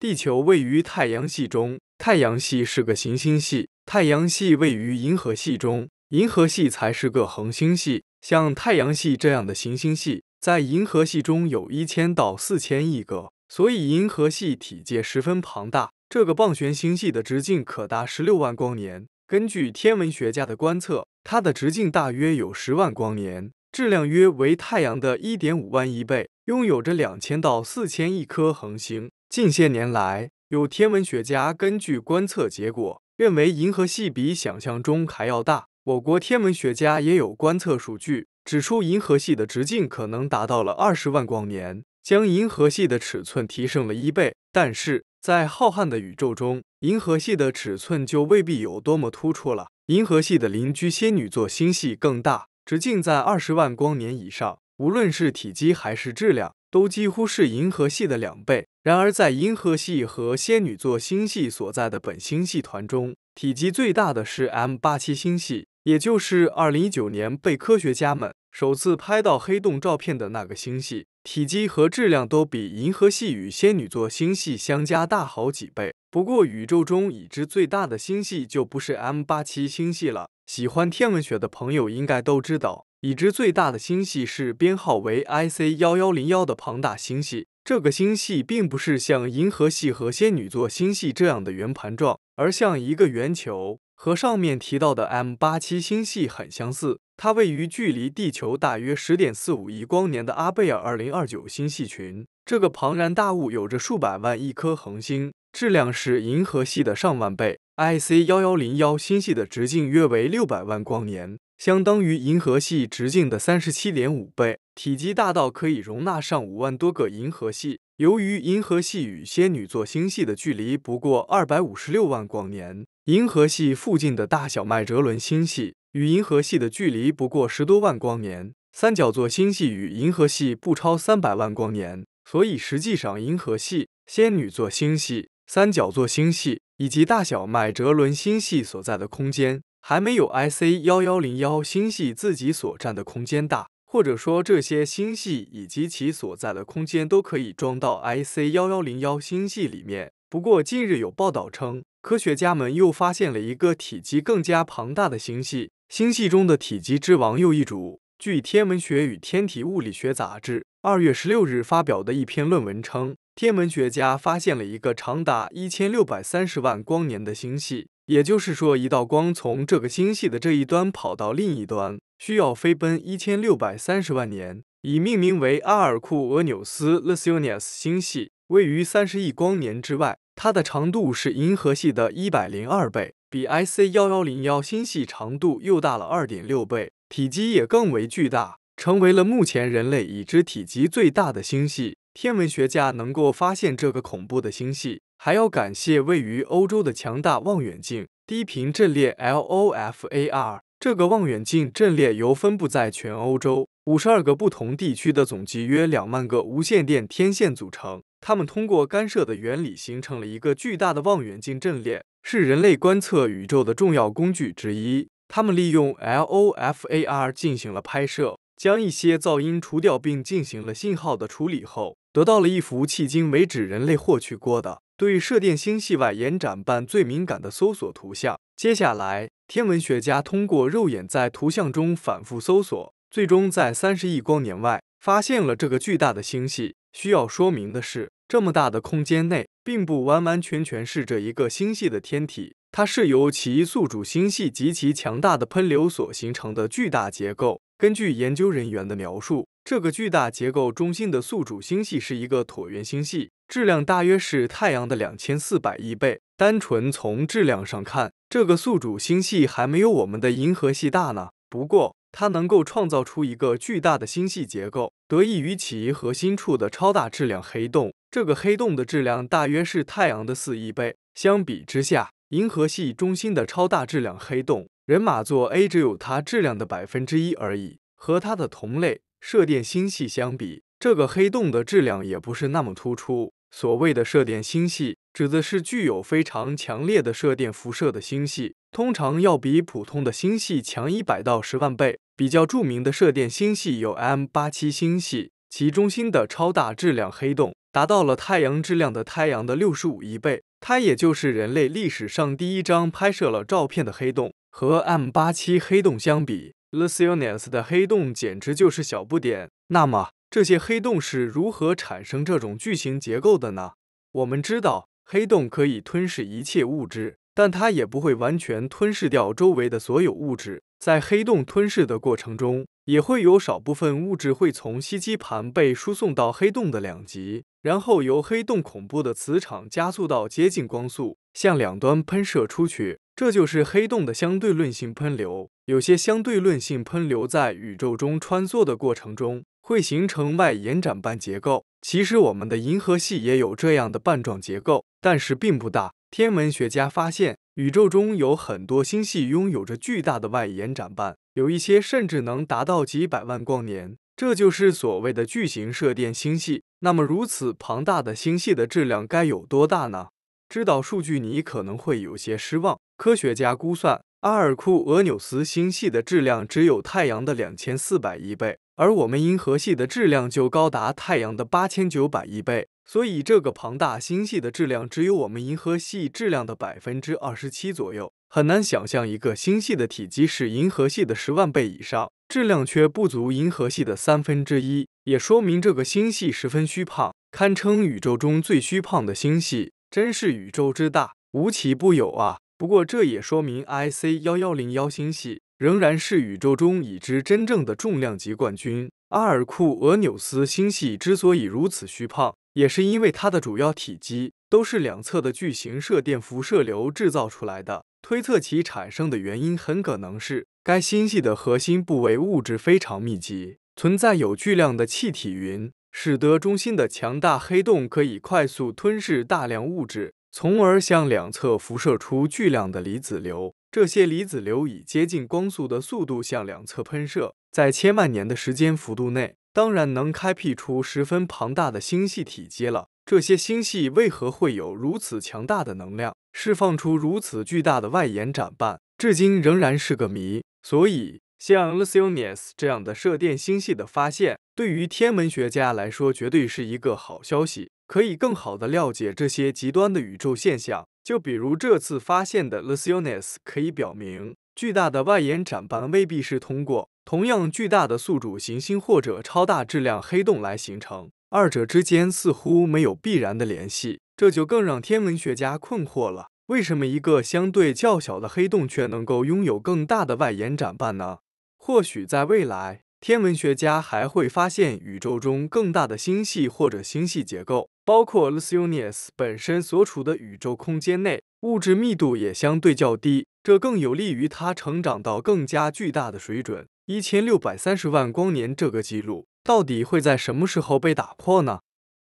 地球位于太阳系中，太阳系是个行星系，太阳系位于银河系中，银河系才是个恒星系。像太阳系这样的行星系，在银河系中有一千到四千亿个，所以银河系体积十分庞大。这个棒旋星系的直径可达十六万光年，根据天文学家的观测，它的直径大约有十万光年，质量约为太阳的一点五万亿倍，拥有着两千到四千亿颗恒星。近些年来，有天文学家根据观测结果认为银河系比想象中还要大。我国天文学家也有观测数据指出，银河系的直径可能达到了二十万光年，将银河系的尺寸提升了一倍。但是，在浩瀚的宇宙中，银河系的尺寸就未必有多么突出了。银河系的邻居仙女座星系更大，直径在二十万光年以上，无论是体积还是质量。都几乎是银河系的两倍。然而，在银河系和仙女座星系所在的本星系团中，体积最大的是 M87 星系，也就是2019年被科学家们首次拍到黑洞照片的那个星系。体积和质量都比银河系与仙女座星系相加大好几倍。不过，宇宙中已知最大的星系就不是 M87 星系了。喜欢天文学的朋友应该都知道。已知最大的星系是编号为 I C 幺幺零幺的庞大星系。这个星系并不是像银河系和仙女座星系这样的圆盘状，而像一个圆球，和上面提到的 M 八七星系很相似。它位于距离地球大约十点四五亿光年的阿贝尔二零二九星系群。这个庞然大物有着数百万一颗恒星，质量是银河系的上万倍。I C 幺幺零幺星系的直径约为六百万光年。相当于银河系直径的三十七点五倍，体积大到可以容纳上五万多个银河系。由于银河系与仙女座星系的距离不过二百五十六万光年，银河系附近的大小麦哲伦星系与银河系的距离不过十多万光年，三角座星系与银河系不超三百万光年，所以实际上银河系、仙女座星系、三角座星系以及大小麦哲伦星系所在的空间。还没有 I C 幺幺零幺星系自己所占的空间大，或者说这些星系以及其所在的空间都可以装到 I C 幺幺零幺星系里面。不过近日有报道称，科学家们又发现了一个体积更加庞大的星系，星系中的体积之王又一主。据《天文学与天体物理学杂志》二月十六日发表的一篇论文称，天文学家发现了一个长达一千六百三十万光年的星系。也就是说，一道光从这个星系的这一端跑到另一端，需要飞奔一千六百三十万年。以命名为阿尔库俄纽斯 l l s i o n i u s 星系，位于三十亿光年之外。它的长度是银河系的一百零二倍，比 IC 幺幺零幺星系长度又大了二点六倍，体积也更为巨大，成为了目前人类已知体积最大的星系。天文学家能够发现这个恐怖的星系。还要感谢位于欧洲的强大望远镜低频阵列 LOFAR。这个望远镜阵列由分布在全欧洲五十二个不同地区的总计约两万个无线电天线组成。它们通过干涉的原理形成了一个巨大的望远镜阵列，是人类观测宇宙的重要工具之一。他们利用 LOFAR 进行了拍摄，将一些噪音除掉，并进行了信号的处理后，得到了一幅迄今为止人类获取过的。对射电星系外延展伴最敏感的搜索图像。接下来，天文学家通过肉眼在图像中反复搜索，最终在三十亿光年外发现了这个巨大的星系。需要说明的是，这么大的空间内，并不完完全全是这一个星系的天体，它是由其宿主星系及其强大的喷流所形成的巨大结构。根据研究人员的描述，这个巨大结构中心的宿主星系是一个椭圆星系。质量大约是太阳的两千四百亿倍。单纯从质量上看，这个宿主星系还没有我们的银河系大呢。不过，它能够创造出一个巨大的星系结构，得益于其核心处的超大质量黑洞。这个黑洞的质量大约是太阳的四亿倍。相比之下，银河系中心的超大质量黑洞人马座 A 只有它质量的百分之一而已。和它的同类射电星系相比，这个黑洞的质量也不是那么突出。所谓的射电星系，指的是具有非常强烈的射电辐射的星系，通常要比普通的星系强一百到十万倍。比较著名的射电星系有 M87 星系，其中心的超大质量黑洞达到了太阳质量的太阳的六十五亿倍，它也就是人类历史上第一张拍摄了照片的黑洞。和 M87 黑洞相比 l u c i a n u s 的黑洞简直就是小不点。那么，这些黑洞是如何产生这种巨型结构的呢？我们知道黑洞可以吞噬一切物质，但它也不会完全吞噬掉周围的所有物质。在黑洞吞噬的过程中，也会有少部分物质会从吸积盘被输送到黑洞的两极，然后由黑洞恐怖的磁场加速到接近光速，向两端喷射出去。这就是黑洞的相对论性喷流。有些相对论性喷流在宇宙中穿梭的过程中。会形成外延展瓣结构。其实我们的银河系也有这样的瓣状结构，但是并不大。天文学家发现，宇宙中有很多星系拥有着巨大的外延展瓣，有一些甚至能达到几百万光年。这就是所谓的巨型射电星系。那么，如此庞大的星系的质量该有多大呢？知道数据，你可能会有些失望。科学家估算。阿尔库俄纽斯星系的质量只有太阳的两千四百亿倍，而我们银河系的质量就高达太阳的八千九百亿倍。所以，这个庞大星系的质量只有我们银河系质量的百分之二十七左右。很难想象，一个星系的体积是银河系的十万倍以上，质量却不足银河系的三分之一，也说明这个星系十分虚胖，堪称宇宙中最虚胖的星系。真是宇宙之大，无奇不有啊！不过，这也说明 IC 幺幺零幺星系仍然是宇宙中已知真正的重量级冠军。阿尔库俄纽斯星系之所以如此虚胖，也是因为它的主要体积都是两侧的巨型射电辐射流制造出来的。推测其产生的原因很可能是该星系的核心部位物质非常密集，存在有巨量的气体云，使得中心的强大黑洞可以快速吞噬大量物质。从而向两侧辐射出巨量的离子流，这些离子流以接近光速的速度向两侧喷射，在千万年的时间幅度内，当然能开辟出十分庞大的星系体积了。这些星系为何会有如此强大的能量，释放出如此巨大的外延展瓣，至今仍然是个谜。所以，像 l u c i n i u s 这样的射电星系的发现，对于天文学家来说，绝对是一个好消息。可以更好地了解这些极端的宇宙现象，就比如这次发现的 l u c s e n e s 可以表明巨大的外延展瓣未必是通过同样巨大的宿主行星或者超大质量黑洞来形成，二者之间似乎没有必然的联系，这就更让天文学家困惑了。为什么一个相对较小的黑洞却能够拥有更大的外延展瓣呢？或许在未来。天文学家还会发现宇宙中更大的星系或者星系结构，包括 Lusionius 本身所处的宇宙空间内，物质密度也相对较低，这更有利于它成长到更加巨大的水准。一千六百三十万光年这个记录，到底会在什么时候被打破呢？